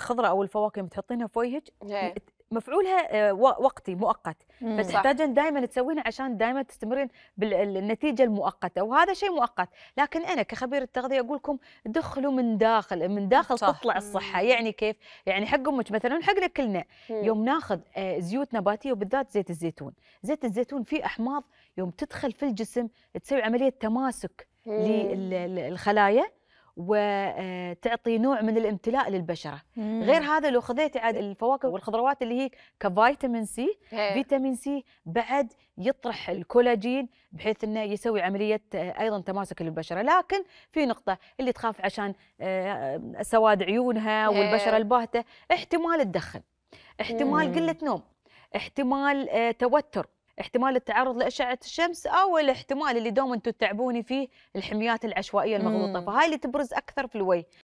الخضره او الفواكه بتحطينها في وجهك إيه. مفعولها آه، وقتي مؤقت فتحتاجين دائما تسوينها عشان دائما تستمرين بالنتيجه المؤقته وهذا شيء مؤقت لكن انا كخبير التغذيه اقول لكم دخلوا من داخل من داخل صح. تطلع الصحه يعني كيف يعني حق امك مثلا حقنا كلنا يوم ناخذ آه، زيوت نباتيه وبالذات زيت الزيتون زيت الزيتون فيه احماض يوم تدخل في الجسم تسوي عمليه تماسك للخلايا وتعطي نوع من الامتلاء للبشره مم. غير هذا لو خذيتي عاد إيه. الفواكه والخضروات اللي هي كفيتامين سي هي. إيه. فيتامين سي بعد يطرح الكولاجين بحيث انه يسوي عمليه آه، ايضا تماسك للبشره لكن في نقطه اللي تخاف عشان آه، سواد عيونها إيه. والبشره الباهته احتمال تدخن احتمال مم. قله نوم احتمال آه، توتر احتمال التعرض لأشعة الشمس أو الاحتمال اللي دوم أنتم تتعبوني فيه الحميات العشوائية المغلوطة فهاي اللي تبرز أكثر في الوجه